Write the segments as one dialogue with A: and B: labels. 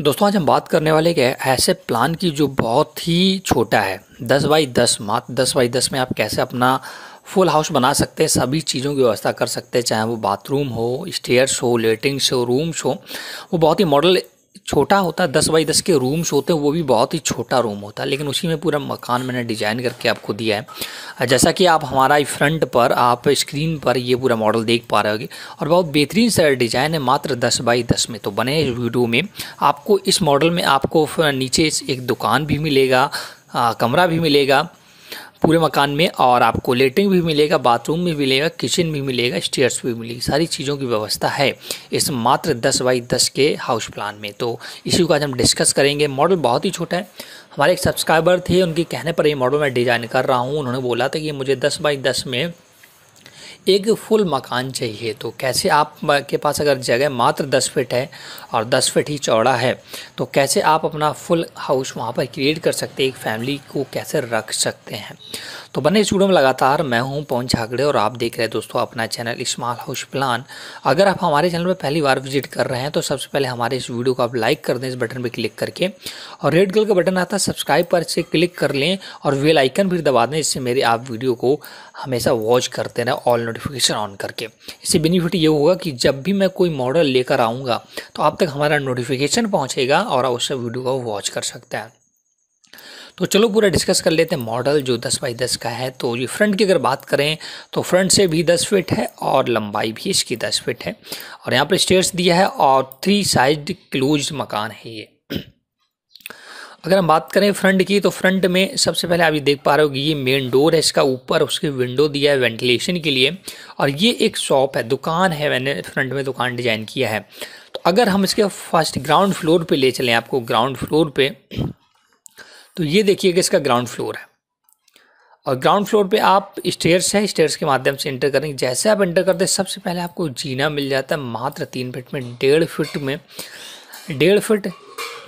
A: दोस्तों आज हम बात करने वाले के ऐसे प्लान की जो बहुत ही छोटा है दस बाई दस मात दस बाई दस में आप कैसे अपना फुल हाउस बना सकते हैं सभी चीज़ों की व्यवस्था कर सकते हैं चाहे वो बाथरूम हो स्टेयर्स हो लेटरिंग्स हो रूम्स हो वो बहुत ही मॉडल छोटा होता है दस बाई दस के रूम्स होते हैं वो भी बहुत ही छोटा रूम होता है लेकिन उसी में पूरा मकान मैंने डिज़ाइन करके आपको दिया है जैसा कि आप हमारा फ्रंट पर आप स्क्रीन पर ये पूरा मॉडल देख पा रहे होगे और बहुत बेहतरीन सर डिज़ाइन है मात्र दस बाई दस में तो बने वीडियो में आपको इस मॉडल में आपको नीचे एक दुकान भी मिलेगा आ, कमरा भी मिलेगा पूरे मकान में और आपको लेटरिन भी मिलेगा बाथरूम भी मिलेगा किचन भी मिलेगा स्टेयर्स भी मिलेगी सारी चीज़ों की व्यवस्था है इस मात्र दस बाई दस के हाउस प्लान में तो इसी को आज हम डिस्कस करेंगे मॉडल बहुत ही छोटा है हमारे एक सब्सक्राइबर थे उनके कहने पर ये मॉडल मैं डिज़ाइन कर रहा हूँ उन्होंने बोला था कि मुझे दस बाई दस में एक फुल मकान चाहिए तो कैसे आप के पास अगर जगह मात्र दस फीट है और दस फीट ही चौड़ा है तो कैसे आप अपना फुल हाउस वहाँ पर क्रिएट कर सकते हैं एक फैमिली को कैसे रख सकते हैं तो बने इस वीडियो में लगातार मैं हूँ पवन झाकड़े और आप देख रहे हैं दोस्तों अपना चैनल स्मॉल हाउस प्लान अगर आप हमारे चैनल पर पहली बार विजिट कर रहे हैं तो सबसे पहले हमारे इस वीडियो को आप लाइक कर दें इस बटन पर क्लिक करके और रेड कलर का बटन आता है सब्सक्राइब पर से क्लिक कर लें और वेल आइकन भी दबा दें इससे मेरे आप वीडियो को हमेशा वॉच करते रहें ऑल नोट नोटिफिकेशन ऑन करके इससे बेनिफिट ये होगा कि जब भी मैं कोई मॉडल लेकर आऊँगा तो आप तक हमारा नोटिफिकेशन पहुँचेगा और आप उससे वीडियो को वॉच कर सकते हैं तो चलो पूरा डिस्कस कर लेते हैं मॉडल जो 10 बाई 10 का है तो ये फ्रंट की अगर बात करें तो फ्रंट से भी 10 फिट है और लंबाई भी इसकी 10 फिट है और यहाँ पर स्टेयर्स दिया है और थ्री साइड क्लोज मकान है ये अगर हम बात करें फ्रंट की तो फ्रंट में सबसे पहले आप ये देख पा रहे हो कि ये मेन डोर है इसका ऊपर उसके विंडो दिया है वेंटिलेशन के लिए और ये एक शॉप है दुकान है मैंने फ्रंट में दुकान डिजाइन किया है तो अगर हम इसके फर्स्ट ग्राउंड फ्लोर पे ले चलें आपको ग्राउंड फ्लोर पे तो ये देखिए कि इसका ग्राउंड फ्लोर है और ग्राउंड फ्लोर पर आप स्टेयर्स हैं स्टेयर्स के माध्यम से इंटर करेंगे जैसे आप इंटर करते हैं सबसे पहले आपको जीना मिल जाता है मात्र तीन फिट में डेढ़ फिट में डेढ़ फिट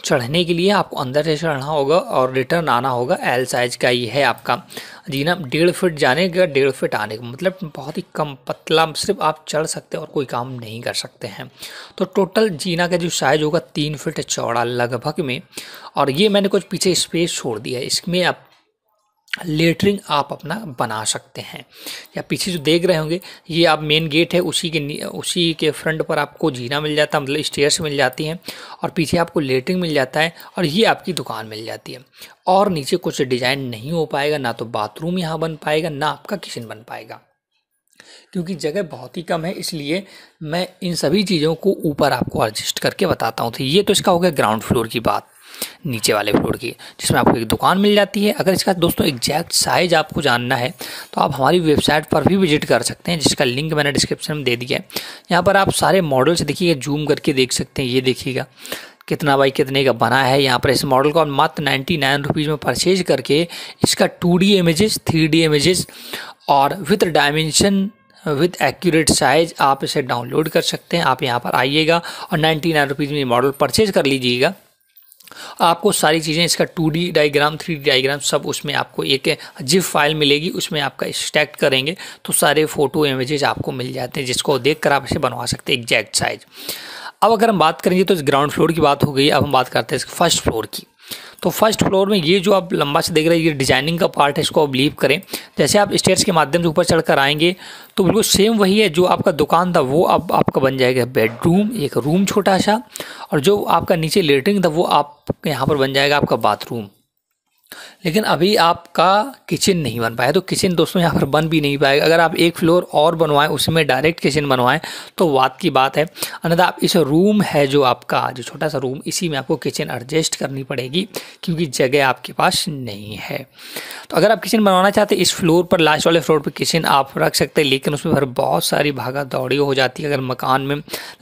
A: चढ़ने के लिए आपको अंदर से चढ़ना होगा और रिटर्न आना होगा एल साइज का ये है आपका जी ना डेढ़ फिट जाने का डेढ़ फिट आने का मतलब बहुत ही कम पतला सिर्फ आप चढ़ सकते हैं और कोई काम नहीं कर सकते हैं तो टोटल जीना का जो साइज़ होगा तीन फिट चौड़ा लगभग में और ये मैंने कुछ पीछे स्पेस छोड़ दिया है इसमें आप लेटरिंग आप अपना बना सकते हैं या पीछे जो देख रहे होंगे ये आप मेन गेट है उसी के उसी के फ्रंट पर आपको जीना मिल जाता है मतलब स्टेयर्स मिल जाती हैं और पीछे आपको लेटरिंग मिल जाता है और ये आपकी दुकान मिल जाती है और नीचे कुछ डिज़ाइन नहीं हो पाएगा ना तो बाथरूम यहाँ बन पाएगा ना आपका किचन बन पाएगा क्योंकि जगह बहुत ही कम है इसलिए मैं इन सभी चीज़ों को ऊपर आपको एडजस्ट करके बताता हूँ तो ये तो इसका हो गया ग्राउंड फ्लोर की बात नीचे वाले फ्लोर की जिसमें आपको एक दुकान मिल जाती है अगर इसका दोस्तों एग्जैक्ट साइज़ आपको जानना है तो आप हमारी वेबसाइट पर भी विजिट कर सकते हैं जिसका लिंक मैंने डिस्क्रिप्शन में दे दिया है यहाँ पर आप सारे मॉडल्स देखिए जूम करके देख सकते हैं ये देखिएगा कितना बाई कितने का बना है यहाँ पर इस मॉडल को आप मात्र नाइन्टी नाइन रुपीज़ में परचेज करके इसका two D images three D images और with dimension with accurate size आप इसे डाउनलोड कर सकते हैं आप यहाँ पर आइएगा और नाइन्टी नाइन रुपीज़ में मॉडल परचेज कर लीजिएगा आपको सारी चीज़ें इसका two D diagram three D diagram सब उसमें आपको एक जिप फाइल मिलेगी उसमें आपका एक्सट्रैक्ट करेंगे तो सारे फ़ोटो इमेजेस आपको मिल जाते हैं जिसको देख कर आप इसे बनवा सकते हैं एग्जैक्ट साइज अब अगर हम बात करेंगे तो इस ग्राउंड फ्लोर की बात हो गई अब हम बात करते हैं इसके फर्स्ट फ्लोर की तो फर्स्ट फ्लोर में ये जो आप लंबा से देख रहे हैं ये डिजाइनिंग का पार्ट है इसको आप लीव करें जैसे आप स्टेयर्स के माध्यम से ऊपर चढ़कर आएंगे तो बिल्कुल सेम वही है जो आपका दुकान था वो अब आप, आपका बन जाएगा बेडरूम एक रूम छोटा सा और जो आपका नीचे लेटरिन था वो आप यहाँ पर बन जाएगा आपका बाथरूम लेकिन अभी आपका किचन नहीं बन पाया तो किचन दोस्तों यहाँ पर बन भी नहीं पाएगा अगर आप एक फ्लोर और बनवाएं उसमें डायरेक्ट किचन बनवाएं तो बात की बात है अन्यथा आप इस रूम है जो आपका जो छोटा सा रूम इसी में आपको किचन एडजस्ट करनी पड़ेगी क्योंकि जगह आपके पास नहीं है तो अगर आप किचन बनवाना चाहते इस फ्लोर पर लास्ट वाले फ्लोर पर किचन आप रख सकते हैं लेकिन उसमें फिर बहुत सारी भागा दौड़ी हो जाती है अगर मकान में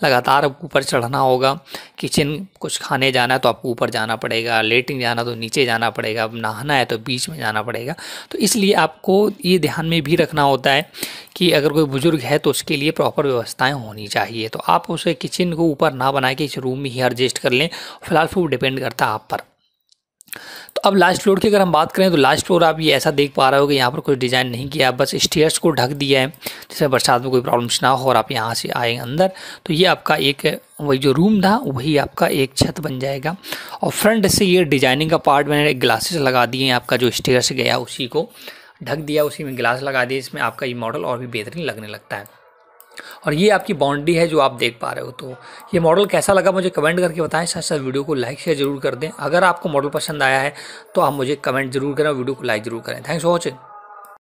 A: लगातार आपको ऊपर चढ़ना होगा किचन कुछ खाने जाना है तो आपको ऊपर जाना पड़ेगा लेटिंग जाना तो नीचे जाना पड़ेगा नहाना जाना है तो बीच में जाना पड़ेगा तो इसलिए आपको ये ध्यान में भी रखना होता है कि अगर कोई बुज़ुर्ग है तो उसके लिए प्रॉपर व्यवस्थाएं होनी चाहिए तो आप उसे किचन को ऊपर ना बना के इस रूम में ही एडजस्ट कर लें फिलहाल वो डिपेंड करता है आप पर तो अब लास्ट फ्लोर की अगर हम बात करें तो लास्ट फ्लोर आप ये ऐसा देख पा रहे हो कि यहाँ पर कुछ डिज़ाइन नहीं किया बस स्टेयर्स को ढक दिया है जिससे बरसात में कोई प्रॉब्लम्स ना हो और आप यहाँ से आए अंदर तो ये आपका एक वही जो रूम था वही आपका एक छत बन जाएगा और फ्रंट से ये डिज़ाइनिंग का पार्ट मैंने ग्लासेस लगा दिए हैं आपका जो स्टेयर्स गया उसी को ढक दिया उसी में ग्लास लगा दिए इसमें आपका ये मॉडल और भी बेहतरीन लगने लगता है और ये आपकी बाउंड्री है जो आप देख पा रहे हो तो ये मॉडल कैसा लगा मुझे कमेंट करके बताएं साथ साथ वीडियो को लाइक शेयर जरूर कर दें अगर आपको मॉडल पसंद आया है तो आप मुझे कमेंट जरूर करें वीडियो को लाइक जरूर करें थैंक्स फॉर वॉचिंग